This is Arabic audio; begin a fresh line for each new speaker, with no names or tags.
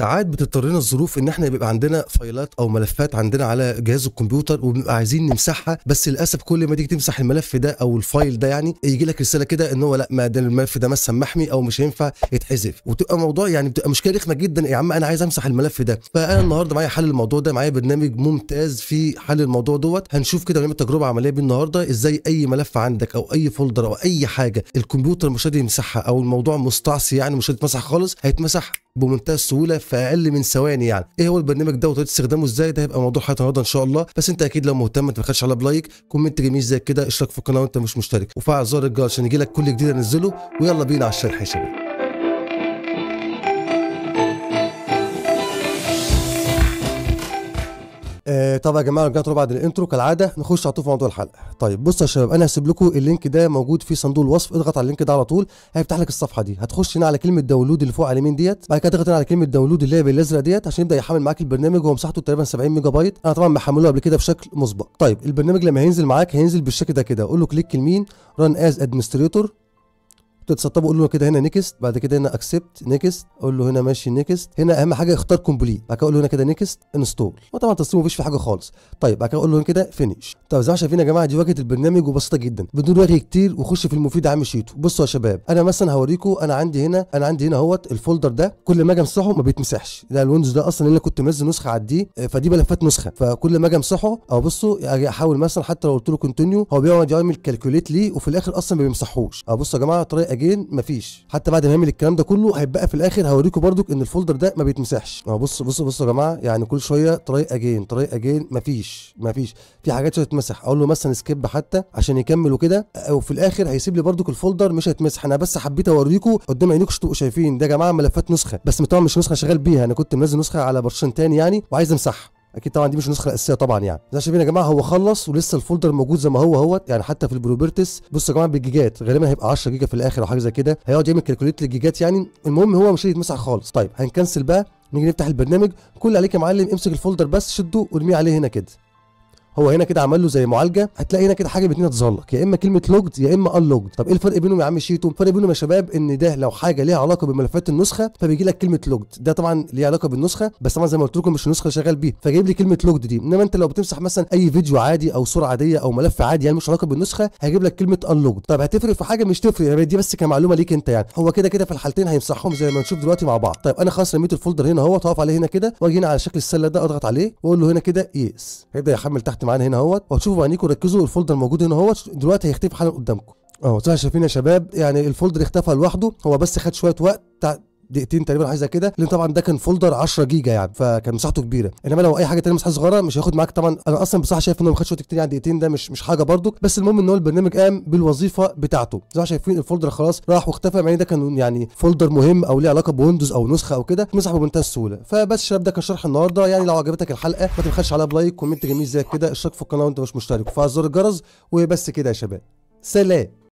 ساعات بتضطرنا الظروف ان احنا بيبقى عندنا فايلات او ملفات عندنا على جهاز الكمبيوتر وبنبقى عايزين نمسحها بس للاسف كل ما تيجي تمسح الملف ده او الفايل ده يعني يجي لك رساله كده ان هو لا ما ده الملف ده مثلا محمي او مش هينفع يتحذف وتبقى موضوع يعني بتبقى مشكله رخمه جدا يا عم انا عايز امسح الملف ده فانا النهارده معايا حل الموضوع ده معايا برنامج ممتاز في حل الموضوع دوت هنشوف كده ونعمل تجربه عمليه بيه النهارده ازاي اي ملف عندك او اي فولدر او اي حاجه الكمبيوتر مش قادر يمسحها او الموضوع مستعصي يعني مش هيتمسح خالص هيتمسح بمنتهى السهوله في اقل من ثواني يعني ايه هو البرنامج ده وطريقه استخدامه ازاي ده هيبقى موضوع حلقه النهارده ان شاء الله بس انت اكيد لو مهتم ما تخش على بلايك كومنت جميل زي كده اشترك في القناه وانت مش مشترك وفعل زر الجرس عشان يجيلك كل جديد انزله ويلا بينا على الشرح يا شباب آه طبعا يا جماعه رجعت بعد الانترو كالعاده نخش على طول في موضوع الحلقه طيب بصوا يا شباب انا هسيب لكم اللينك ده موجود في صندوق الوصف اضغط على اللينك ده على طول هيفتح لك الصفحه دي هتخش هنا على كلمه داونلود اللي فوق على اليمين ديت بعد كده تضغط هنا على كلمه داونلود اللي هي بالازرق ديت عشان يبدا يحمل معاك البرنامج هو مساحته تقريبا 70 ميجا بايت انا طبعا محمله قبل كده بشكل مسبق طيب البرنامج لما هينزل معاك هينزل بالشكل ده كده قول له كليك يمين ران از ادمنستريتور بتتسطبه قول له كده هنا نيكست بعد كده هنا اكسبت نيكست قول له هنا ماشي نيكست هنا اهم حاجه اختار كومبليت بعد كده قول له هنا كده نيكست انستول وطبعا تصميمه مفيش فيه حاجه خالص طيب بعد كده قول له هنا كده فينيش طب زي ما شايفين يا جماعه دي واجهه البرنامج وبسيطه جدا بدون وجه كتير وخش في المفيد عامل شيت بصوا يا شباب انا مثلا هوريكم انا عندي هنا انا عندي هنا اهوت الفولدر ده كل ما اجي امسحه ما بيتمسحش ده الويندوز ده اصلا انا كنت منزل نسخه على دي آه، فدي ملفات نسخه فكل ما اجي امسحه او بصوا احاول مثلا حتى لو قلت له كونتينيو هو بيقعد يعمل كالكوليت لي وفي الاخر اصلا ما بيمسحوش او بصوا يا جماعه طريقه محتاجين مفيش حتى بعد ما اعمل الكلام ده كله هيبقى في الاخر هوريكم برضك ان الفولدر ده ما بيتمسحش اهو بص بص بصوا يا جماعه يعني كل شويه تراي اجين تراي اجين مفيش مفيش في حاجات هتتمسح اقول له مثلا سكيب حتى عشان يكمل وكده وفي الاخر هيسيب لي برضك الفولدر مش هيتمسح انا بس حبيت اوريكم قدام عينيكم تبقوا شايفين ده يا جماعه ملفات نسخه بس طبعا مش نسخه شغال بيها انا كنت منزل نسخه على برشن تاني يعني وعايز امسحها اكيد طبعا دي مش النسخه الاساسيه طبعا يعني زي شايفين يا جماعه هو خلص ولسه الفولدر موجود زي ما هو اهوت يعني حتى في البروبرتس بصوا يا جماعه بالجيجات غالبا هيبقى 10 جيجا في الاخر او حاجه زي كده هيقعد يعمل كالكوليت للجيجات يعني المهم هو مش هيتمسح خالص طيب هنكنسل بقى نيجي نفتح البرنامج كل عليك يا معلم امسك الفولدر بس شده وارميه عليه هنا كده هو هنا كده عمل له زي معالجه هتلاقي هنا كده حاجه باتنين هتظهر لك يا اما كلمه لوجد يا اما ان لوجد طب ايه الفرق بينهم يا عم شيتو الفرق بينهم يا شباب ان ده لو حاجه ليها علاقه بملفات النسخه فبيجي لك كلمه لوجد ده طبعا ليه علاقه بالنسخه بس طبعا زي ما قلت لكم مش النسخه شغال بيها فجايب لي كلمه لوجد دي انما انت لو بتمسح مثلا اي فيديو عادي او صوره عاديه او ملف عادي يعني مش علاقه بالنسخه هيجيب لك كلمه ان لوجد طب هتفرق في حاجه مش تفرق يعني دي بس كمعلومه ليك انت يعني هو كده كده في الحالتين هيمسحهم زي ما نشوف دلوقتي مع بعض طيب انا خلاص رميت الفولدر هنا اهو هقف عليه هنا كده واجي هنا على شكل السله ده اضغط عليه واقول له هنا كده يس هيبدا يحمل تحت تحت معانا هنا اهوت وهتشوفوا بعينيكم ركزوا الفولدر الموجود هنا اهوت دلوقتي هيختفي حالا قدامكم اهو زي ما شايفين يا شباب يعني الفولدر اختفى لوحده هو بس خد شويه وقت دقيقتين تقريبا حاجه كده لان طبعا ده كان فولدر 10 جيجا يعني فكان مساحته كبيره انما لو اي حاجه تانية مساحه صغيره مش هياخد معاك طبعا انا اصلا بصراحه شايف انه ما خدش وقت كتير يعني دقيقتين ده مش مش حاجه برضك بس المهم ان هو البرنامج قام بالوظيفه بتاعته زي ما شايفين الفولدر خلاص راح واختفى مع ده كان يعني فولدر مهم او ليه علاقه بويندوز او نسخه او كده مسح بمنتهى السهوله فبس شباب ده كان شرح النهارده يعني لو عجبتك الحلقه ما تبخلش عليها بلايك كومنت جميل زي كده اشترك في القناه وانت مش مشترك وفعل زر الجرس وبس كده يا شباب سلام